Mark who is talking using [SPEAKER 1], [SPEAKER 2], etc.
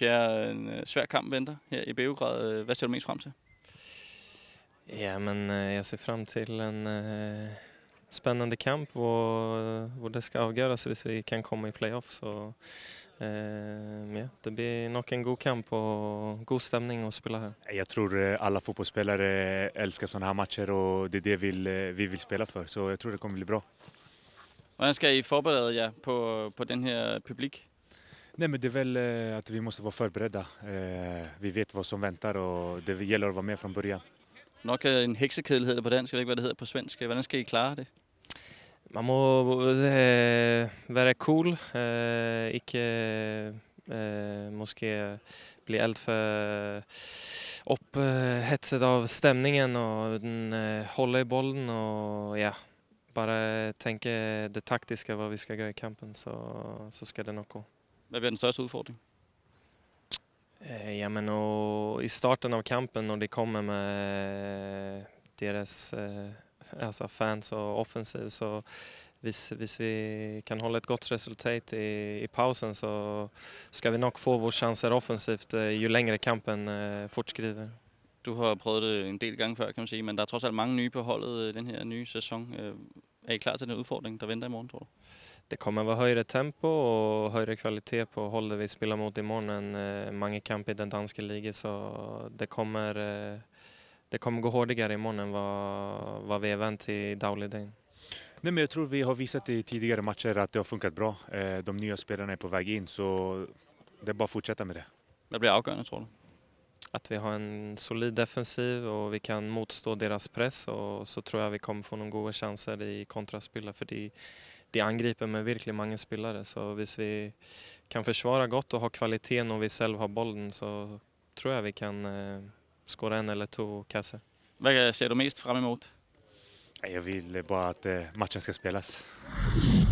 [SPEAKER 1] Pierre, en øh, svær kamp venter her i Beograd. Øh, hvad ser
[SPEAKER 2] du mest frem til? Ja, men øh, jeg ser frem til en uh, spændende kamp, hvor, hvor det skal afgøres, hvis vi kan komme i playoff. Så Uh, ja, det blir nok en god kamp och god stämning att spela här.
[SPEAKER 3] Jag tror alla fotbollsspelare älskar sådana här matcher och det är det vi vill, vi vill spela för. Så jag tror det kommer bli bra. Hvordan skal I
[SPEAKER 1] forberede jer på, på den her publik?
[SPEAKER 3] Nej men det är väl eh, att vi måste vara förberedda. Eh, vi vet vad som väntar och det gäller att vara med från början. Nok eh, en heksekedel
[SPEAKER 1] hedder på dansk, jeg ved ikke, hvad det hedder på svensk. Hvordan skal I klare det?
[SPEAKER 2] Man må øh, være cool, øh, ikke øh, måske blive alt for ophetset af stemningen, og den, øh, holde i bolden, og ja, bare tænke det taktiske, hvad vi skal gøre i kampen, så, så skal det nok gå.
[SPEAKER 1] Hvad bliver den største udfordring?
[SPEAKER 2] Eh, jamen, och i starten av kampen och det kommer med deras eh, alltså fans och offensiv så hvis, hvis vi kan holde et godt resultat i, i pausen, så skal vi nok få vores chancer offensivt, eh, jo længere kampen eh, fortskrider.
[SPEAKER 1] Du har prøvet det en del gange før, kan man sige, men der er trods alt mange nye på holdet eh, den her nye sæson. Er I klar til den udfordring, der venter i morgen, tror du?
[SPEAKER 2] Det kommer være høyere tempo og høyere kvalitet på holdet vi spiller mot i morgen enn eh, mange kamper i den danske ligaen, så det kommer, eh, det kommer gå hardere i morgen enn hva, hva vi er vant til dagligdagen.
[SPEAKER 3] Nej, men jag tror vi har visat i tidigare matcher att det har funkat bra. Eh, de nya spelarna är på väg in, så det är bara att fortsätta med det.
[SPEAKER 2] Det blir avgörande, tror du? Att vi har en solid defensiv och vi kan motstå deras press och så tror jag vi kommer få några goda chanser i kontraspillet. För det de angriper med virkelig mange spillere. Så hvis vi kan forsvare godt og ha kvalitet og vi selv har bolden, så tror jeg vi kan eh, score en eller to kasser. Hvad ser du mest frem imod?
[SPEAKER 3] Jeg vil bare, at eh, matchen skal spilles.